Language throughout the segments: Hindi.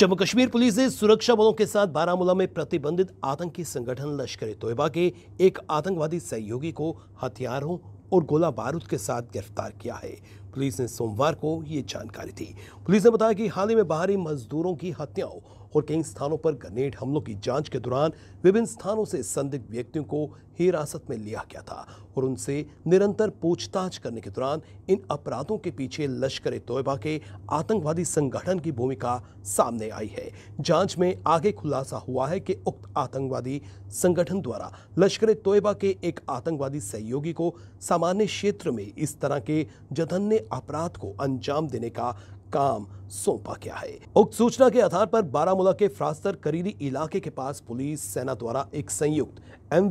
जम्मू कश्मीर पुलिस ने सुरक्षा बलों के साथ बारामूला में प्रतिबंधित आतंकी संगठन लश्कर तोयबा के एक आतंकवादी सहयोगी को हथियारों और गोला बारूद के साथ गिरफ्तार किया है पुलिस ने सोमवार को ये जानकारी दी पुलिस ने बताया कि हाल ही में बाहरी मजदूरों की हत्याओं और कई स्थानों पर ग्रनेड हमलों की जांच के दौरान विभिन्न स्थानों से संदिग्ध व्यक्तियों को हिरासत में लिया गया था और उनसे निरंतर पूछताछ करने के दौरान इन अपराधों के पीछे लश्कर ए तोयबा के आतंकवादी संगठन की भूमिका सामने आई है जांच में आगे खुलासा हुआ है कि उक्त आतंकवादी संगठन द्वारा लश्कर ए तोयबा के एक आतंकवादी सहयोगी को सामान्य क्षेत्र में इस तरह के जघन्य अपराध को अंजाम देने का काम सौंपा गया है उक्त सूचना के आधार पर बारामूला के फ्रास्तर करीरी इलाके के पास पुलिस सेना द्वारा एक संयुक्त एम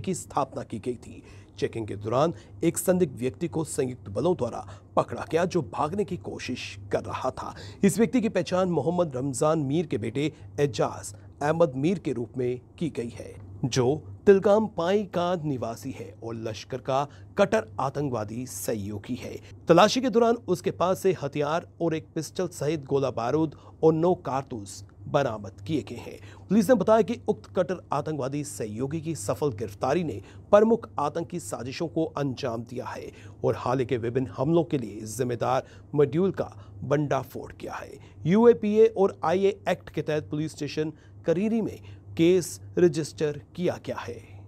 की स्थापना की गई थी चेकिंग के दौरान एक संदिग्ध व्यक्ति को संयुक्त बलों द्वारा पकड़ा गया जो भागने की कोशिश कर रहा था इस व्यक्ति की पहचान मोहम्मद रमजान मीर के बेटे एजाज अहमद मीर के रूप में की गई है जो तिलगाम पाई का निवासी है और लश्कर का कटर आतंकवादी सहयोगी है तलाशी के दौरान उसके पास से हथियार और एक पिस्टल सहित गोला बारूद और नौ कारतूस बरामद किए गए हैं पुलिस ने बताया कि उक्त कटर आतंकवादी सहयोगी की सफल गिरफ्तारी ने प्रमुख आतंकी साजिशों को अंजाम दिया है और हाल ही के विभिन्न हमलों के लिए जिम्मेदार मॉड्यूल का बंडाफोड़ किया है यूएपीए और आईए एक्ट के तहत पुलिस स्टेशन करीरी में केस रजिस्टर किया गया है